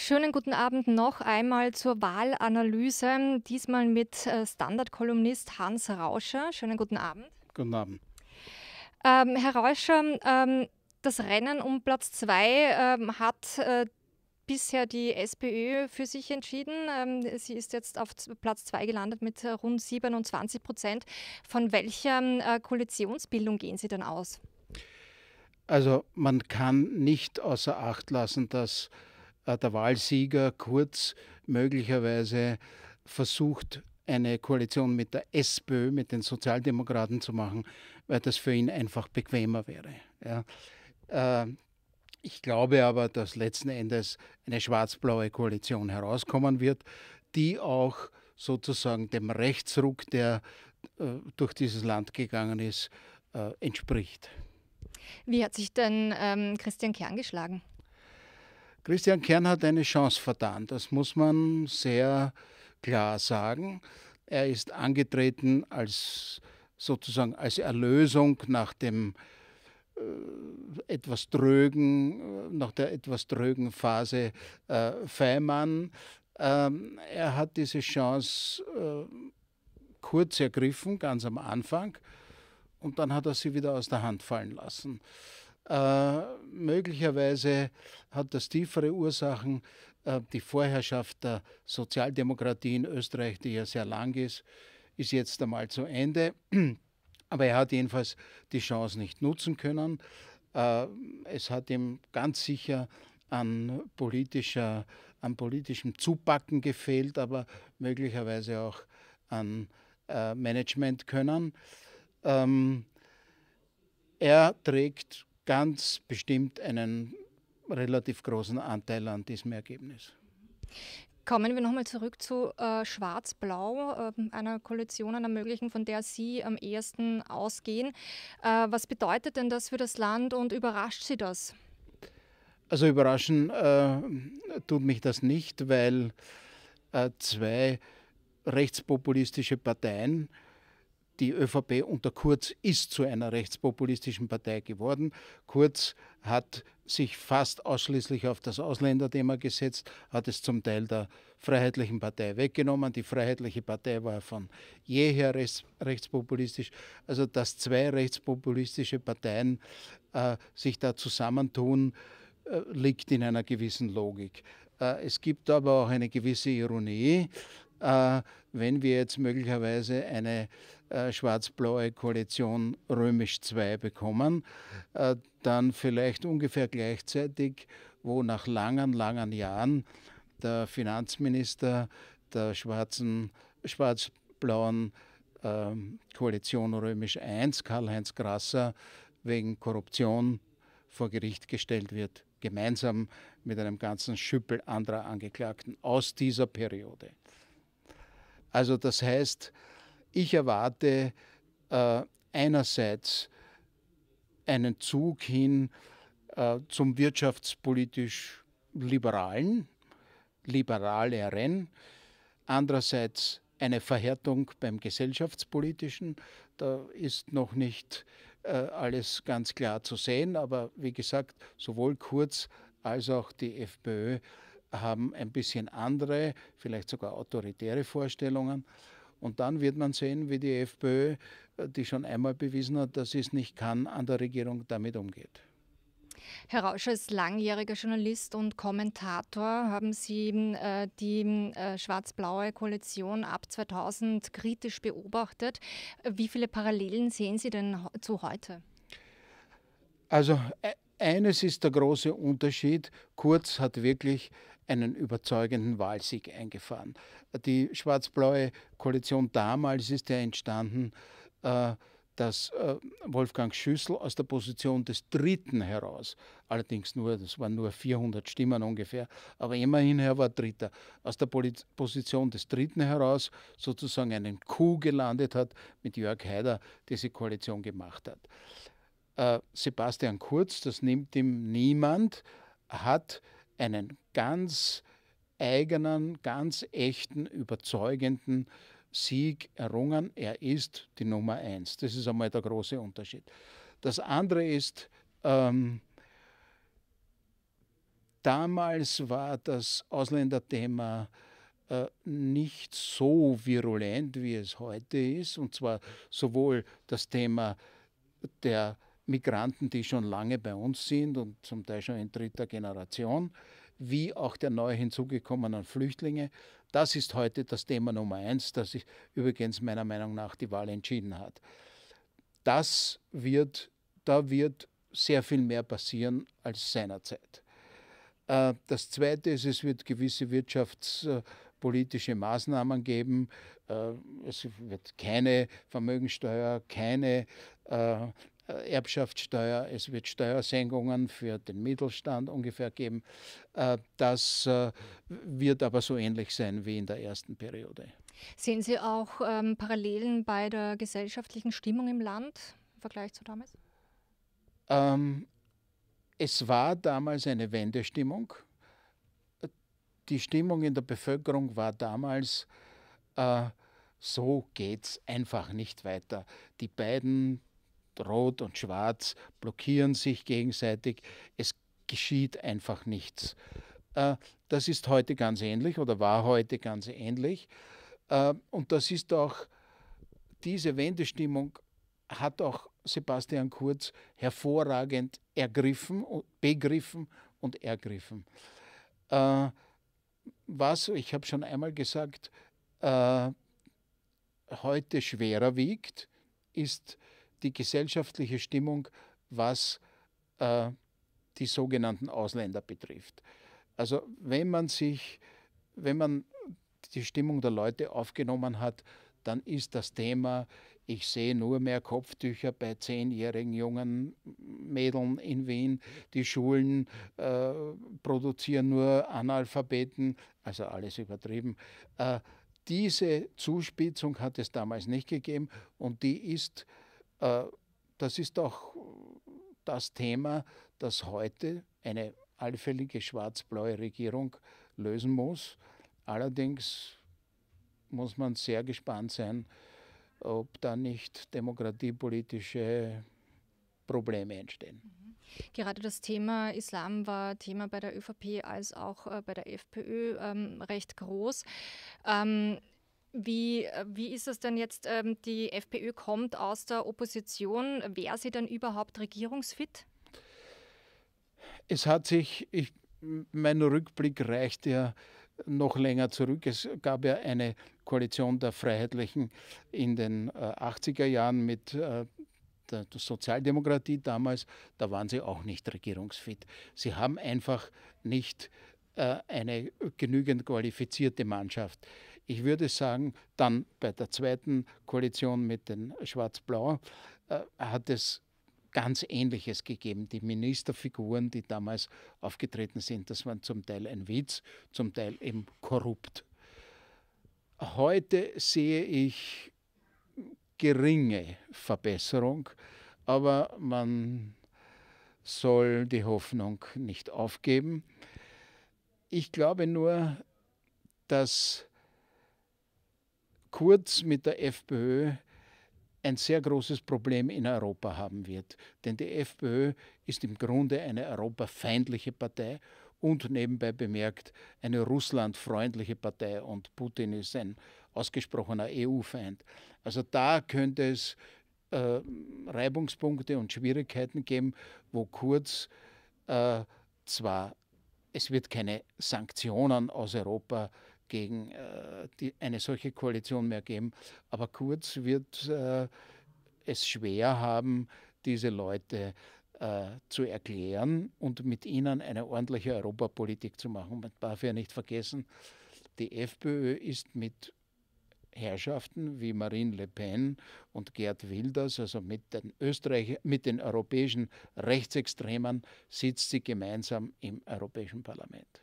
Schönen guten Abend noch einmal zur Wahlanalyse, diesmal mit äh, Standard-Kolumnist Hans Rauscher. Schönen guten Abend. Guten Abend. Ähm, Herr Rauscher, ähm, das Rennen um Platz 2 ähm, hat äh, bisher die SPÖ für sich entschieden. Ähm, sie ist jetzt auf Platz 2 gelandet mit äh, rund 27 Prozent. Von welcher ähm, äh, Koalitionsbildung gehen Sie denn aus? Also man kann nicht außer Acht lassen, dass äh, der Wahlsieger Kurz möglicherweise versucht, eine Koalition mit der SPÖ, mit den Sozialdemokraten zu machen, weil das für ihn einfach bequemer wäre. Ja. Äh, ich glaube aber, dass letzten Endes eine schwarz-blaue Koalition herauskommen wird, die auch sozusagen dem Rechtsruck, der äh, durch dieses Land gegangen ist, entspricht. Wie hat sich denn ähm, Christian Kern geschlagen? Christian Kern hat eine Chance vertan, das muss man sehr klar sagen. Er ist angetreten als sozusagen als Erlösung nach dem äh, etwas drögen, äh, nach der etwas drögen Phase äh, Feimann. Ähm, er hat diese Chance äh, kurz ergriffen, ganz am Anfang, und dann hat er sie wieder aus der Hand fallen lassen. Äh, möglicherweise hat das tiefere Ursachen, äh, die Vorherrschaft der Sozialdemokratie in Österreich, die ja sehr lang ist, ist jetzt einmal zu Ende. Aber er hat jedenfalls die Chance nicht nutzen können. Äh, es hat ihm ganz sicher an, politischer, an politischem Zupacken gefehlt, aber möglicherweise auch an äh, Management können. Ähm, er trägt ganz bestimmt einen relativ großen Anteil an diesem Ergebnis. Kommen wir nochmal zurück zu äh, Schwarz-Blau, äh, einer Koalition, einer möglichen, von der Sie am ehesten ausgehen. Äh, was bedeutet denn das für das Land und überrascht Sie das? Also überraschen äh, tut mich das nicht, weil äh, zwei rechtspopulistische Parteien die ÖVP unter Kurz ist zu einer rechtspopulistischen Partei geworden. Kurz hat sich fast ausschließlich auf das Ausländerthema gesetzt, hat es zum Teil der Freiheitlichen Partei weggenommen. Die Freiheitliche Partei war von jeher rechts, rechtspopulistisch. Also dass zwei rechtspopulistische Parteien äh, sich da zusammentun, äh, liegt in einer gewissen Logik. Äh, es gibt aber auch eine gewisse Ironie, äh, wenn wir jetzt möglicherweise eine äh, schwarz-blaue Koalition Römisch II bekommen. Äh, dann vielleicht ungefähr gleichzeitig, wo nach langen, langen Jahren der Finanzminister der schwarzen, schwarz-blauen ähm, Koalition Römisch I, Karl-Heinz Grasser, wegen Korruption vor Gericht gestellt wird, gemeinsam mit einem ganzen Schüppel anderer Angeklagten aus dieser Periode. Also das heißt, ich erwarte äh, einerseits einen Zug hin äh, zum wirtschaftspolitisch liberalen, liberaleren, andererseits eine Verhärtung beim gesellschaftspolitischen. Da ist noch nicht äh, alles ganz klar zu sehen, aber wie gesagt, sowohl Kurz als auch die FPÖ haben ein bisschen andere, vielleicht sogar autoritäre Vorstellungen. Und dann wird man sehen, wie die FPÖ, äh, die schon einmal bewiesen hat, dass sie es nicht kann, an der Regierung damit umgeht. Herr Rauscher ist langjähriger Journalist und Kommentator. Haben Sie äh, die äh, schwarz-blaue Koalition ab 2000 kritisch beobachtet? Wie viele Parallelen sehen Sie denn zu heute? Also e-, eines ist der große Unterschied. Kurz hat wirklich einen überzeugenden Wahlsieg eingefahren. Die schwarz-blaue Koalition damals ist ja entstanden, äh, dass äh, Wolfgang Schüssel aus der Position des Dritten heraus, allerdings nur, das waren nur 400 Stimmen ungefähr, aber immerhin er war Dritter, aus der Position des Dritten heraus sozusagen einen Coup gelandet hat, mit Jörg Haider diese Koalition gemacht hat. Äh, Sebastian Kurz, das nimmt ihm niemand, hat einen ganz eigenen, ganz echten, überzeugenden Sieg errungen. Er ist die Nummer eins. Das ist einmal der große Unterschied. Das andere ist, ähm, damals war das Ausländerthema äh, nicht so virulent, wie es heute ist. Und zwar sowohl das Thema der Migranten, die schon lange bei uns sind und zum Teil schon in dritter Generation, wie auch der neu hinzugekommenen Flüchtlinge. Das ist heute das Thema Nummer eins, das sich übrigens meiner Meinung nach die Wahl entschieden hat. Das wird, da wird sehr viel mehr passieren als seinerzeit. Äh, das Zweite ist, es wird gewisse wirtschaftspolitische Maßnahmen geben. Äh, es wird keine Vermögensteuer, keine äh, äh, Erbschaftssteuer, es wird Steuersenkungen für den Mittelstand ungefähr geben. Äh, das äh, wird aber so ähnlich sein wie in der ersten Periode. Sehen Sie auch ähm, Parallelen bei der gesellschaftlichen Stimmung im Land im Vergleich zu damals? Ähm, es war damals eine Wendestimmung. Die Stimmung in der Bevölkerung war damals, äh, so es einfach nicht weiter. Die beiden Rot und Schwarz blockieren sich gegenseitig. Es geschieht einfach nichts. Äh, das ist heute ganz ähnlich oder war heute ganz ähnlich. Äh, und das ist auch, diese Wendestimmung hat auch Sebastian Kurz hervorragend ergriffen, begriffen und ergriffen. Äh, was, ich habe schon einmal gesagt, heute schwerer wiegt, ist die gesellschaftliche Stimmung, was äh, die sogenannten Ausländer betrifft. Also wenn man sich, wenn man die Stimmung der Leute aufgenommen hat, dann ist das Thema, ich sehe nur mehr Kopftücher bei zehnjährigen jungen Mädeln in Wien, die Schulen äh, produzieren nur Analphabeten, also alles übertrieben. Äh, diese Zuspitzung hat es damals nicht gegeben und die ist äh, das ist auch das Thema, das heute eine allfällige schwarz-blaue Regierung lösen muss. Allerdings muss man sehr gespannt sein, ob da nicht demokratiepolitische Probleme entstehen. Mhm. Gerade das Thema Islam war Thema bei der ÖVP als auch äh, bei der FPÖ ähm, recht groß. Ähm, wie, äh, wie ist es denn jetzt, ähm, die FPÖ kommt aus der Opposition, wäre sie dann überhaupt regierungsfit? Es hat sich, ich, mein Rückblick reicht ja noch länger zurück. Es gab ja eine Koalition der Freiheitlichen in den 80er äh, Jahren mit äh, der Sozialdemokratie damals. Da waren sie auch nicht regierungsfit. Sie haben einfach nicht eine genügend qualifizierte Mannschaft ich würde sagen, dann bei der zweiten Koalition mit den Schwarz-Blau äh, hat es ganz Ähnliches gegeben. Die Ministerfiguren, die damals aufgetreten sind, das waren zum Teil ein Witz, zum Teil eben korrupt. Heute sehe ich geringe Verbesserung, aber man soll die Hoffnung nicht aufgeben. Ich glaube nur, dass Kurz mit der FPÖ ein sehr großes Problem in Europa haben wird. Denn die FPÖ ist im Grunde eine europafeindliche Partei und nebenbei bemerkt eine russlandfreundliche Partei und Putin ist ein ausgesprochener EU-Feind. Also da könnte es äh, Reibungspunkte und Schwierigkeiten geben, wo Kurz äh, zwar, es wird keine Sanktionen aus Europa äh, gegen äh, die, eine solche Koalition mehr geben. Aber Kurz wird äh, es schwer haben, diese Leute äh, zu erklären und mit ihnen eine ordentliche Europapolitik zu machen. Man darf ja nicht vergessen, die FPÖ ist mit Herrschaften wie Marine Le Pen und Gerd Wilders, also mit den, Österreich mit den europäischen Rechtsextremen, sitzt sie gemeinsam im Europäischen Parlament.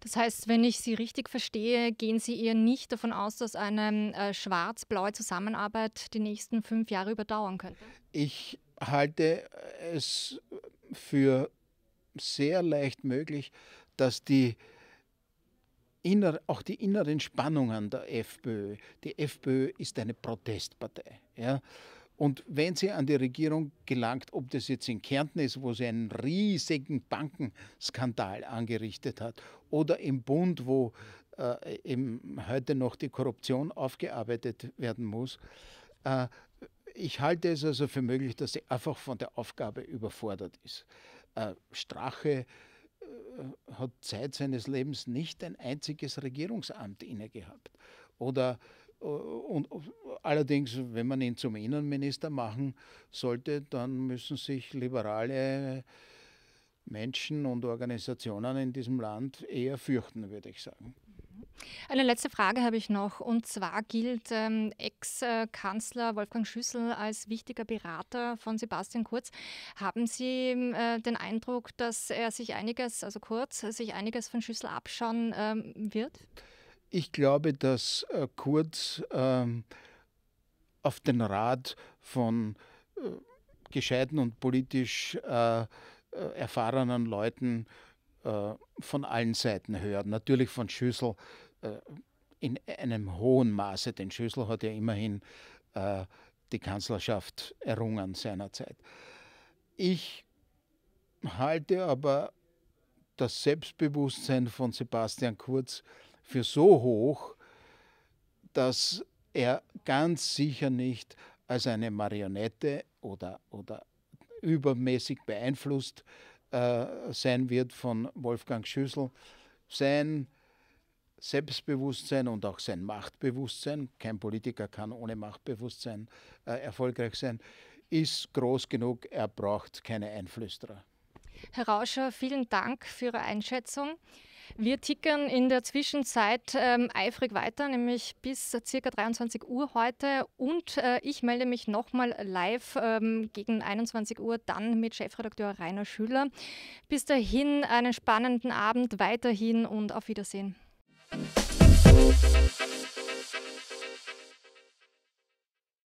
Das heißt, wenn ich Sie richtig verstehe, gehen Sie eher nicht davon aus, dass eine äh, schwarz-blaue Zusammenarbeit die nächsten fünf Jahre überdauern könnte? Ich halte äh, es für sehr leicht möglich, dass die inner, auch die inneren Spannungen der FPÖ, die FPÖ ist eine Protestpartei. Ja? Und wenn sie an die Regierung gelangt, ob das jetzt in Kärnten ist, wo sie einen riesigen Bankenskandal angerichtet hat, oder im Bund, wo äh, eben heute noch die Korruption aufgearbeitet werden muss, äh, ich halte es also für möglich, dass sie einfach von der Aufgabe überfordert ist. Äh, Strache äh, hat Zeit seines Lebens nicht ein einziges Regierungsamt inne gehabt. Oder äh, und allerdings, wenn man ihn zum Innenminister machen sollte, dann müssen sich liberale Menschen und Organisationen in diesem Land eher fürchten, würde ich sagen. Mhm. Eine letzte Frage habe ich noch. Und zwar gilt ähm, Ex-Kanzler Wolfgang Schüssel als wichtiger Berater von Sebastian Kurz. Haben Sie ähm, äh, den Eindruck, dass er sich einiges, also Kurz, sich einiges von Schüssel abschauen ähm, wird? Ich glaube, dass äh, Kurz ähm, auf den Rat von äh, gescheiten und politisch äh, erfahrenen Leuten von allen Seiten hört. Natürlich von Schüssel in einem hohen Maße, denn Schüssel hat ja immerhin die Kanzlerschaft errungen seinerzeit. Ich halte aber das Selbstbewusstsein von Sebastian Kurz äh, für so hoch, dass er ganz sicher nicht als eine Marionette oder, oder übermäßig beeinflusst äh, sein wird von Wolfgang Schüssel. Sein Selbstbewusstsein und auch sein Machtbewusstsein, kein Politiker kann ohne Machtbewusstsein äh, erfolgreich sein, ist groß genug, er braucht keine Einflüsterer. Herr Rauscher, vielen Dank für Ihre Einschätzung. Wir tickern in der Zwischenzeit ähm, eifrig weiter, nämlich bis ca. 23 Uhr heute. Und äh, ich melde mich nochmal live ähm, gegen 21 Uhr dann mit Chefredakteur Rainer Schüler. Bis dahin einen spannenden Abend weiterhin und auf Wiedersehen.